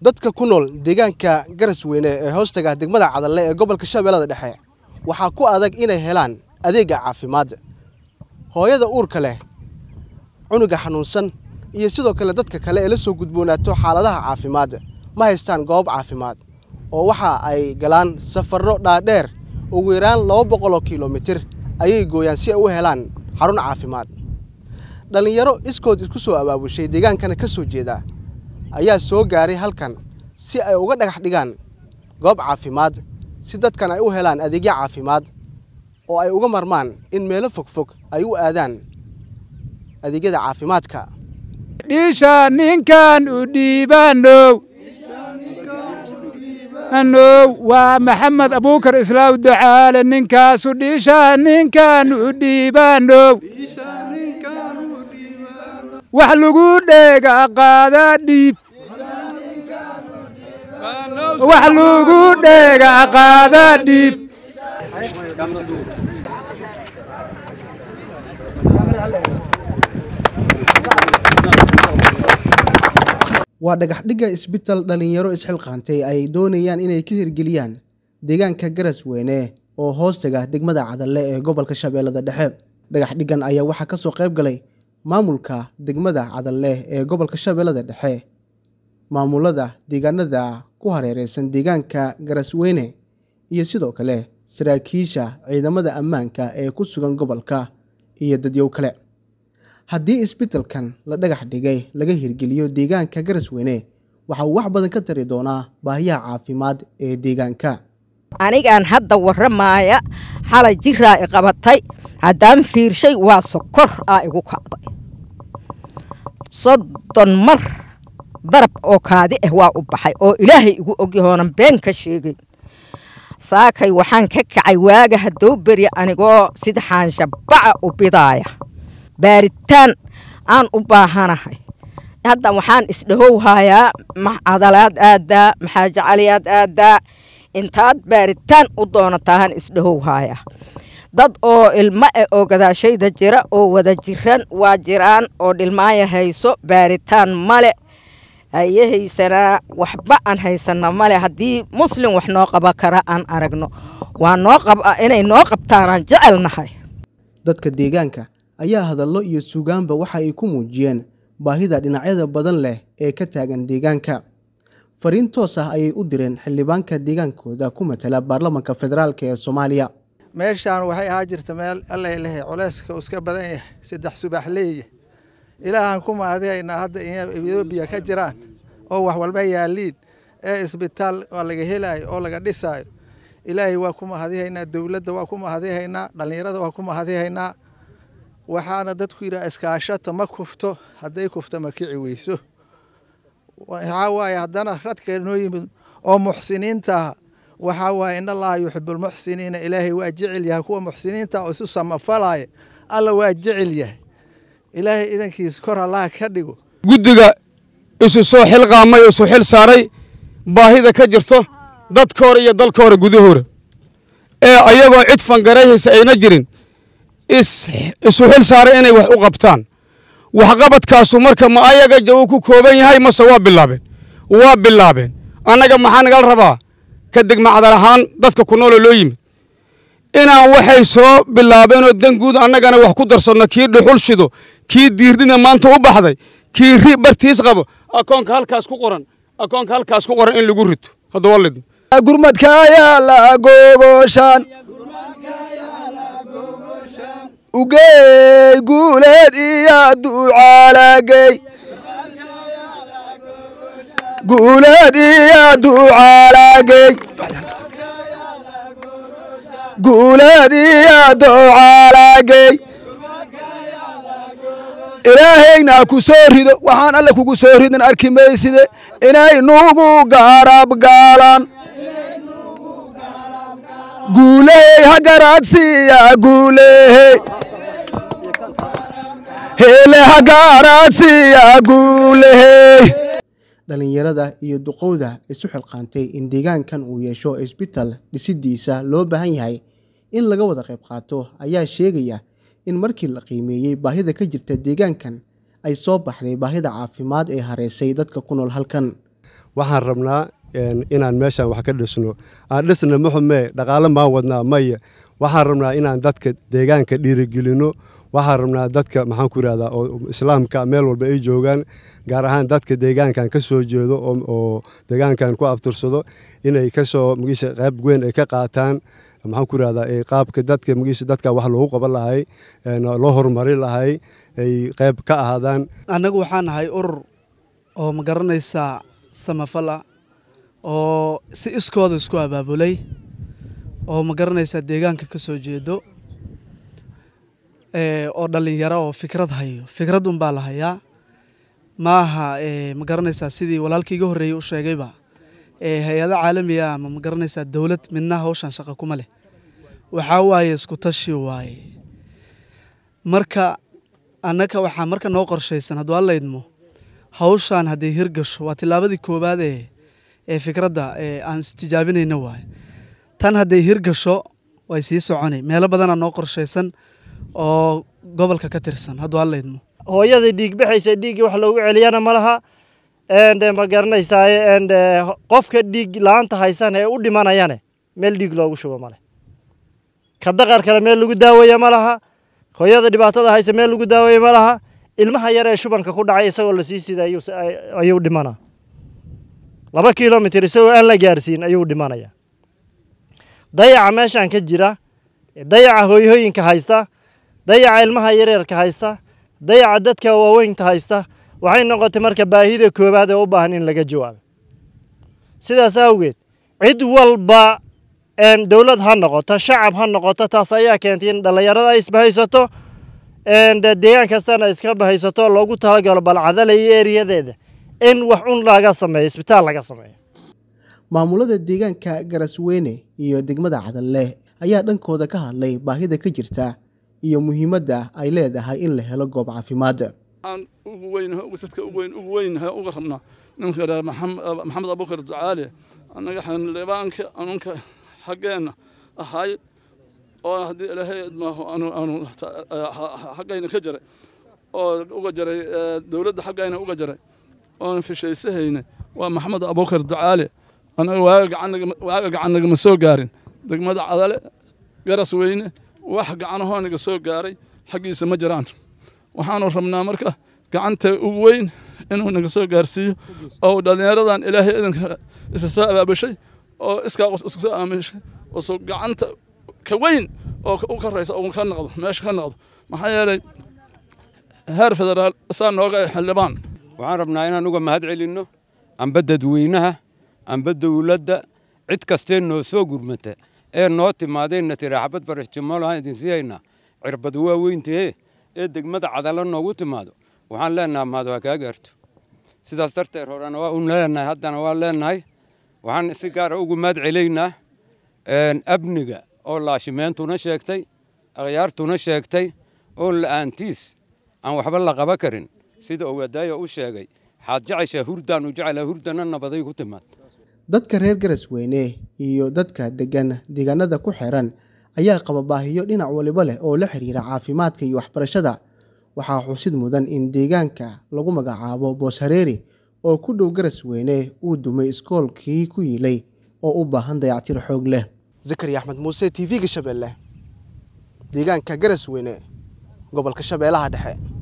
dadka ku nool deegaanka garasweyne ee hoostaga degmada cadalle ee gobolka shabeellada dhexe waxaa ku adag inay helaan adeega caafimaad hooyada uurka leh cunuga xanuunsan iyo sidoo kale dadka kale ee la soo gudboonaato xaaladaha caafimaad ma haystaan goob caafimaad oo waxa ay galaan safarro dhaadheer ugu yaraan laba boqoloo kilomitir ayay gooyaan si ay u helaan xarun caafimaad dhallinyaro iskood isku soo abaabushay deegaankana ka soo jeeda ayaa soo gaaray halkan si ay uga dhagax dhigaan goob caafimaad si dadkan ay u helaan adeegyo caafimaad oo ay uga marmaan in meelo fogfog ay u aadaan adeegyada caafimaadka dhisha ninkan u dhiibanow anow waa maxamed abuukar islaaw ducaale ninkaasu dhisha ninkan u dhiibanow wax lagu dheega qaada dhiib wax lagu dheega qaada dhiib waa dhagaxdhigga isbitaal dhallinyaro isxilqaantay ay doonayaan inay ka hirgeliyaan deegaanka garas weyne oo hoostaga degmada cadalle ee gobolka shabeellada dhexe dhagaxdhigan ayaa waxaa ka soo qayb galay maamulka degmada cadalle ee gobolka shabeellada dhexe maamulada deegaanada ku hareereysan deegaanka Garasweyne iyo sidoo kale saraakiisha ciidamada ammaanka ee ku sugan gobolka iyo dadyow kale haddii isbeddelkan la dhagax dhigay laga hirgeliyo deegaanka Garasweyne waxa uu wax badan ka tari doonaa baahiyaha caafimaad ee deegaanka anigaan hadda warramaaya xalay jiraa i qabatay haddaan fiirshay waa sokor aa igu kacday soddon mar darab oo kaadi ah waa u baxay oo ilaahay igu ogyahoonan been ka sheegay saakay waxaan ka kacay waaga hadow beri anigoo sida xaanshabaca u bidaaya baaritaan aan u baahanahay hadda waxaan isdhahowhayaa adalaad aadaa maxaa jacaliyaad aadaa intaad baaritaan u doonataahan isdhahowhayaa dad oo ilmo eh oo gadaashayda jira oo wada jiran waa jiraan oo dhilmaaya hayso baaritaan male haye waxba aan haysana male haddii muslim wax noo qaba kara aan aragno waa noo ah, inay noo qabtaanaan jecelnahay dadka deegaanka ayaa hadallo iyo suugaanba waxa ay ku muujiyeen baahida dhinacyada badan leh ee ka taagan deegaanka fariin toos ah ayay u direen xildhibaanka deegaankooda ku matala baarlamanka federaalk ee soomaaliya meeshaan waxay ahaa jirta meel allayleh culeyska iska badan yahay saddex subaaxleeya ilaahaan ku mahadiyayna hadda etoobiya ka jiraan oo wax walba yaaliin ee isbitaal waa laga helaayo oo laga dhisaayo ilaahay waa ku mahadihaynaa dowladda waa ku mahadihaynaa dhallinyarada waa ku mahadihaynaa waxaana dadku yidhaha iskaashata ma kufto hadday kufto ma kici weyso waxaa waaye haddana radka noo yimid oo muxsiniintaha ah, waxaa waaye in allaha yuxibulmuxsiniina ilaahay waa jecel yahay kuwa muxsiniinta ah oo isu samafalaaya alla waa jecel yahay ilaahay idankiis kor allaha ka dhigo guddiga isu soo xilqaamay oo isu xil saaray baahida ka jirto dadkoora iyo dalkoora gudahoora ee ayagoo cid fangarayhaysa ayna jirin isu xil saaray inay wax u qabtaan waxqabadkaasu marka ma ayaga jawu ku kooban yahay mase waa bilaabeen waa bilaabeen annaga maxaa nagala rabaa ka degmacdar ahaan dadka ku nooloo loo yimid inaan waxay soo bilaabeenoo danguud annagana wax ku darsanno kii dhuxul shido kii diirdhina maanta u baxday kii ri bartiis qabo akoonka halkaas ku qoran akoonka halkaas ku qoran in lagu rito haddawalid gurmadkaayaa la googoshaan ugeey guuleed iyo ducaalagey guuleed iyo ducaalagey guuleedii adow caalaageey ilaahayna ku soo rido waxaan alle kugu soo ridin arki mayside inaynugu gaaraabgaalaan guulehey ha garaadsiiyaa guulehey hele ha garaadsiiyaa guulehey dhallinyarada iyo duqowda isu xilqaantay in deegaankan uu yeesho isbital dhisidiisa loo baahan yahay in laga wada qayb qaato ayaa sheegaya in markii la qiimeeyey baahida ka jirta deegaankan ay soo baxday baahida caafimaad ee hareysay dadka ku nool halkan waxaan rabnaa inaan meeshaan wax ka dhisno aan dhisna muxumee xumee dhaqaale maan wadnaa maya waxaan rabnaa inaan dadka deegaanka dhiirigelino waxaan rabnaa dadka maxaan ku idhahdaa oo islaamka meel walba ay joogaan gaar ahaan dadka deegaankan ka soo jeedo oo deegaankan ku abtirsado inay kasoo magiise qeyb weyn ay ka qaataan maxaan ku idhahdaa qaabka dadka magiise dadka wax loogu qaban lahay loo horumari lahay ay qeyb ka ahaadaan annagu waxaan nahay urur oo ma garanaysaa samafala oo si iskooda isku abaabulay oo ma garanaysaa deegaanka ka soo jeedo Eh, oo dhalinyaro oo fikrad hayo fikrad unbaa la hayaa maaha eh, ma garanaysaa sidii walaalkii iga horreeyey u sheegayba eh, hay-ado caalamiga ama ah, ma garanaysaa dowlad midna hawshan shaqa kuma leh waxaa waaye isku tashi waaye marka annaka waxaa marka noo qorshaysan hadduu alla idmo hawshaan hadday hirgasho waa tillaabadii koowaad ee ee fikradda ee aan istijaabinayna waaye tan hadday hirgasho way sii soconay meelo badanaa noo qorshaysan oo gobolka ka tirsan haddu halaydmo hooyada dhiigbaxaysa dhiiggii wax loogu celiyana ma laha ma garanaysaaye eh, qofka dhiig la-aanta haysana ee u dhimanayane meel dhiig loogu shubo maleh ka daqar kale meel lagu daawaya ma laha hooyada dhibaatada haysa meel lagu daawaya ma laha ilmaha yar ee shubanka ku dhacay isagoo lasii sida ayuu dhimanaa laba kilomitr isagoo aan la gaarsiin ayuu dhimanaya dayaca meeshaan ka jira dayaca hooyhooyinka haysta dayaca ilmaha yareerka haysta dayaca dadka waaweynta haysta waxay noqotay marka baahida koowaad ee u baahan in laga jawaabo sidaas awgeed cid walba dowlad ha noqoto shacab ha noqoto taas ayaa keentay in dhallinyarada ay isbahaysato deegaan kastana iska bahaysato loogu talagalo balcadale iyo eriyadeeda in wax un laga sameeyo isbitaal laga sameeyo maamulada deegaanka garasweyne iyo degmada cadalleh ayaa dhankooda ka hadlay baahida ka jirta iyo muhiimadda ay leedahay in la helo goob caafimaad ugu weynaha uga rabnaa ninka yadhaa maxamed abubakar ducaale annaga xildhibaanka anunka xaggeenna ahaay oo haddii ilaahay idmaaho aanu xaggayna ka jaray oo uga jaray e, dowladda xaggayna uga jaray oon fishaysahaynay waa maxamed abuukar ducaale annaga waaga gacan ma soo gaarin degmada cadale garas weyne wax gacanahoa naga soo gaaray xaggiisa ma jiraan waxaanu rabnaa marka gacanta ugu weyn inuu naga soo gaarsiiyo oo dhallinyaradan ilaahay idinka isa soo abaabashay oo iskaa isku soo aamishay usu gacanta ka weyn oo u karaysa ugu ka noqdo meesha ka noqdo maxaa yeelay heer federaal saa nooga xildhibaan waxaan rabnaa inaan uga mahad celinno amba dadweynaha amba dowladda cid kastee noo soo gurmata ee noo timaadeenna tira xabad baraxjimolahaan idin siihaynaa cirbad waa weyntee ee degmada cadala noogu timaado waxaan leenaha mahad waa kaa gaarto sidaas darteed horena waa un leenahay haddana waa leenahay waxaan si gaara ah ugu mahad abniga oo laashimeentuna sheegtay akhyaartuna sheegtay oon la-aantiis aan waxba la qaba karin sida uu wadaayo u sheegay waxaad jeceshaa hurdaan jeclaa hurdana nabaday ku timaad dadka reer garasweyne iyo dadka degan deegaanada ku xeeran ayaa qaba baahiyo dhinac waliba leh oo la xiriira caafimaadka iyo waxbarashada waxaa xusid mudan in deegaanka lagu magacaabo booshareeri oo ku dhow garasweyne uu dumay iskoolkii ku yiilay oo u baahan dayactir xoog leh zakari axmed muuse t v-ga shabeelle deegaanka garasweyne gobolka shabeelaha dhexe